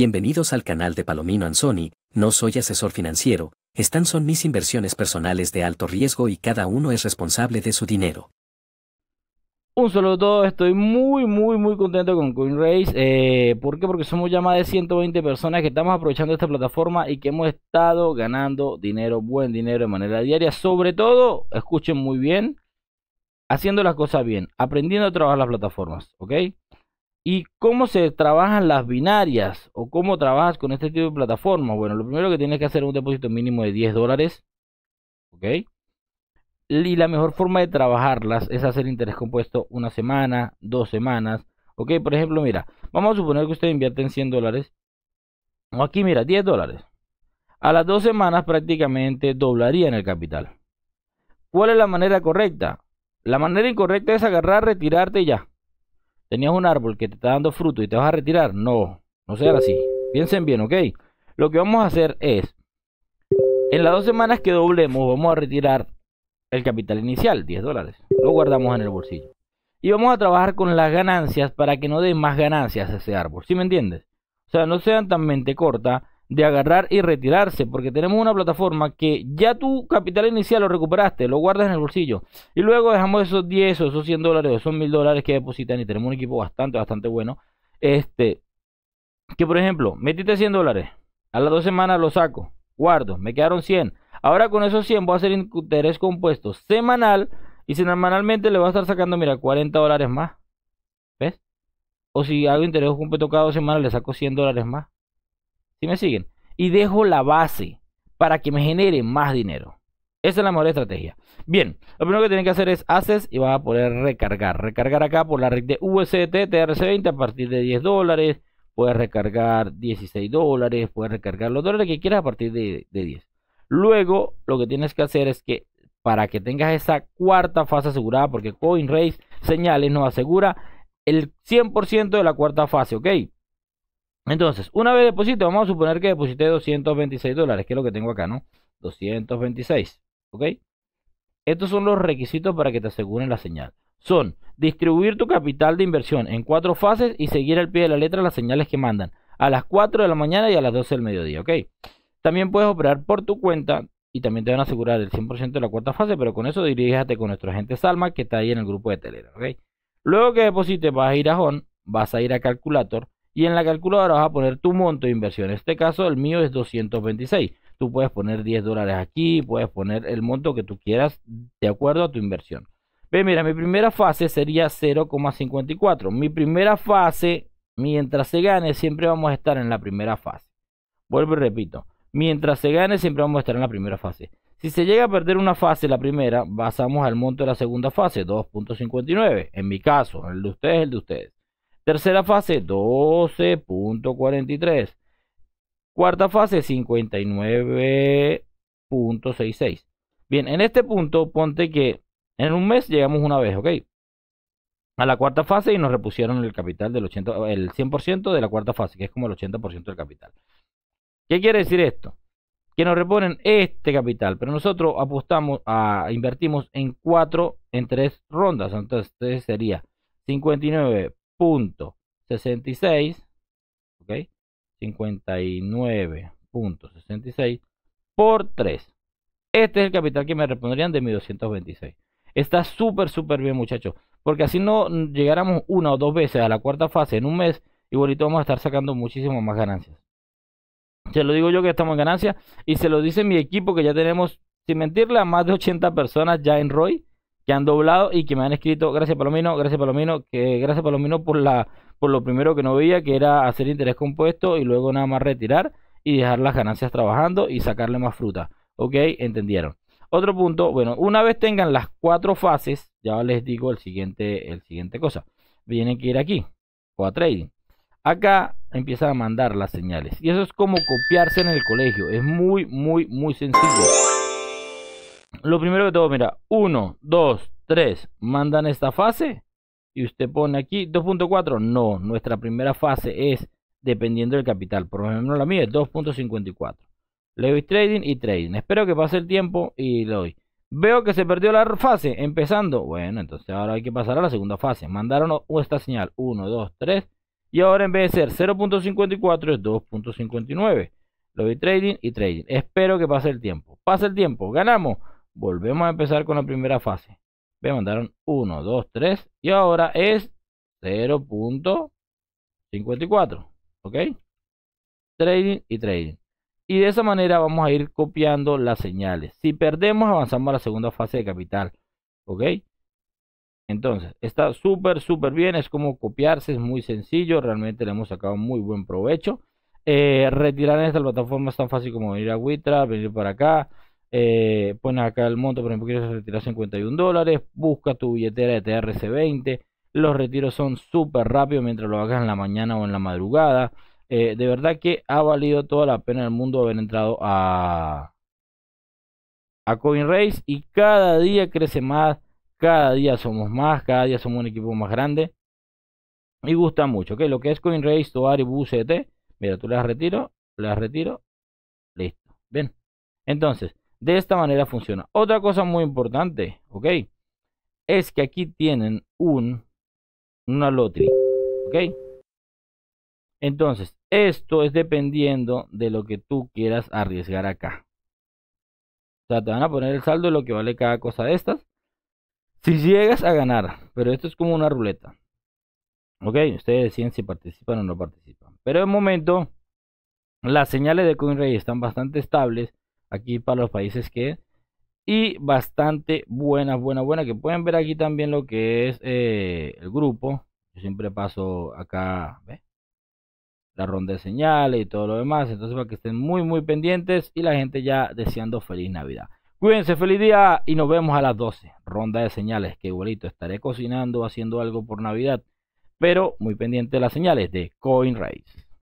Bienvenidos al canal de Palomino Anzoni. no soy asesor financiero, Están son mis inversiones personales de alto riesgo y cada uno es responsable de su dinero. Un saludo a todos, estoy muy, muy, muy contento con CoinRace. Eh, ¿Por qué? Porque somos ya más de 120 personas que estamos aprovechando esta plataforma y que hemos estado ganando dinero, buen dinero de manera diaria. Sobre todo, escuchen muy bien, haciendo las cosas bien, aprendiendo a trabajar las plataformas, ¿ok? ¿Y cómo se trabajan las binarias o cómo trabajas con este tipo de plataformas? Bueno, lo primero que tienes que hacer es un depósito mínimo de 10 dólares. ¿Ok? Y la mejor forma de trabajarlas es hacer interés compuesto una semana, dos semanas. ¿Ok? Por ejemplo, mira, vamos a suponer que usted invierte en 100 dólares. O aquí, mira, 10 dólares. A las dos semanas prácticamente doblarían el capital. ¿Cuál es la manera correcta? La manera incorrecta es agarrar, retirarte y ya tenías un árbol que te está dando fruto y te vas a retirar, no, no sea así. Piensen bien, ¿ok? Lo que vamos a hacer es, en las dos semanas que doblemos, vamos a retirar el capital inicial, 10 dólares. Lo guardamos en el bolsillo. Y vamos a trabajar con las ganancias para que no den más ganancias a ese árbol, ¿sí me entiendes? O sea, no sean tan mente corta de agarrar y retirarse, porque tenemos una plataforma que ya tu capital inicial lo recuperaste, lo guardas en el bolsillo, y luego dejamos esos 10 o esos 100 dólares o esos 1000 dólares que depositan, y tenemos un equipo bastante, bastante bueno, este, que por ejemplo, metiste 100 dólares, a las dos semanas lo saco, guardo, me quedaron 100, ahora con esos 100 voy a hacer interés compuesto semanal, y semanalmente le voy a estar sacando, mira, 40 dólares más, ¿ves? O si hago interés compuesto cada dos semanas, le saco 100 dólares más si me siguen? Y dejo la base para que me genere más dinero. Esa es la mejor estrategia. Bien, lo primero que tienen que hacer es haces y va a poder recargar. Recargar acá por la red de USDT TRC20 a partir de 10 dólares. Puedes recargar 16 dólares, puedes recargar los dólares que quieras a partir de, 10. Luego, lo que tienes que hacer es que para que tengas esa cuarta fase asegurada, porque CoinRace señales nos asegura el 100% de la cuarta fase, ¿ok? Entonces, una vez deposito, vamos a suponer que deposité 226 dólares, que es lo que tengo acá, ¿no? 226, ¿ok? Estos son los requisitos para que te aseguren la señal. Son distribuir tu capital de inversión en cuatro fases y seguir al pie de la letra las señales que mandan a las 4 de la mañana y a las 12 del mediodía, ¿ok? También puedes operar por tu cuenta y también te van a asegurar el 100% de la cuarta fase, pero con eso diríjate con nuestro agente Salma que está ahí en el grupo de Telegram, ¿ok? Luego que deposites vas a ir a HON, vas a ir a Calculator, y en la calculadora vas a poner tu monto de inversión. En este caso el mío es 226. Tú puedes poner 10 dólares aquí, puedes poner el monto que tú quieras de acuerdo a tu inversión. Ve, mira, mi primera fase sería 0,54. Mi primera fase, mientras se gane, siempre vamos a estar en la primera fase. Vuelvo y repito, mientras se gane, siempre vamos a estar en la primera fase. Si se llega a perder una fase, la primera, basamos al monto de la segunda fase, 2.59. En mi caso, el de ustedes, el de ustedes. Tercera fase, 12.43. Cuarta fase, 59.66. Bien, en este punto, ponte que en un mes llegamos una vez, ¿ok? A la cuarta fase y nos repusieron el capital del 80, el 100% de la cuarta fase, que es como el 80% del capital. ¿Qué quiere decir esto? Que nos reponen este capital, pero nosotros apostamos a invertimos en cuatro, en tres rondas. Entonces este sería 59 66, ¿ok? 59.66 por 3. Este es el capital que me responderían de mi 226. Está súper, súper bien, muchachos. Porque así no llegáramos una o dos veces a la cuarta fase en un mes, igualito vamos a estar sacando muchísimo más ganancias. Se lo digo yo que estamos en ganancias y se lo dice mi equipo que ya tenemos, sin mentirle, a más de 80 personas ya en ROI que han doblado y que me han escrito, gracias Palomino, gracias Palomino, que gracias Palomino por la por lo primero que no veía, que era hacer interés compuesto y luego nada más retirar y dejar las ganancias trabajando y sacarle más fruta. ¿Ok? ¿Entendieron? Otro punto, bueno, una vez tengan las cuatro fases, ya les digo el siguiente, el siguiente cosa. viene que ir aquí, o a trading. Acá empiezan a mandar las señales. Y eso es como copiarse en el colegio. Es muy, muy, muy sencillo. Lo primero que todo, mira, 1, 2, 3, mandan esta fase y usted pone aquí 2.4. No, nuestra primera fase es dependiendo del capital. Por ejemplo, la mía es 2.54. Le doy trading y trading. Espero que pase el tiempo y lo doy. Veo que se perdió la fase empezando. Bueno, entonces ahora hay que pasar a la segunda fase. Mandaron esta señal 1, 2, 3. Y ahora en vez de ser 0.54 es 2.59. Le doy trading y trading. Espero que pase el tiempo. Pasa el tiempo. Ganamos. Volvemos a empezar con la primera fase. Me mandaron 1, 2, 3 y ahora es 0.54. ¿Ok? Trading y trading. Y de esa manera vamos a ir copiando las señales. Si perdemos, avanzamos a la segunda fase de capital. ¿Ok? Entonces, está súper, súper bien. Es como copiarse, es muy sencillo. Realmente le hemos sacado muy buen provecho. Eh, retirar en esta plataforma es tan fácil como venir a Witra, venir para acá. Eh, acá el monto, por ejemplo, quieres retirar 51 dólares, busca tu billetera de TRC20. Los retiros son súper rápidos mientras lo hagas en la mañana o en la madrugada. Eh, de verdad que ha valido toda la pena el mundo haber entrado a, a CoinRace y cada día crece más, cada día somos más, cada día somos un equipo más grande y gusta mucho. que Lo que es CoinRace, Toar y mira, tú las retiro, las retiro, listo. Bien, entonces de esta manera funciona. Otra cosa muy importante, ¿ok? Es que aquí tienen un, una lotería, ¿ok? Entonces, esto es dependiendo de lo que tú quieras arriesgar acá. O sea, te van a poner el saldo de lo que vale cada cosa de estas. Si llegas a ganar, pero esto es como una ruleta. Ok, ustedes deciden si participan o no participan. Pero de momento, las señales de CoinRay están bastante estables aquí para los países que y bastante buenas buenas buenas Que pueden ver aquí también lo que es eh, el grupo. Yo siempre paso acá la ronda de señales y todo lo demás. Entonces, para que estén muy, muy pendientes y la gente ya deseando feliz Navidad. Cuídense, feliz día y nos vemos a las 12. Ronda de señales, que igualito estaré cocinando, haciendo algo por Navidad. Pero muy pendiente de las señales de CoinRace.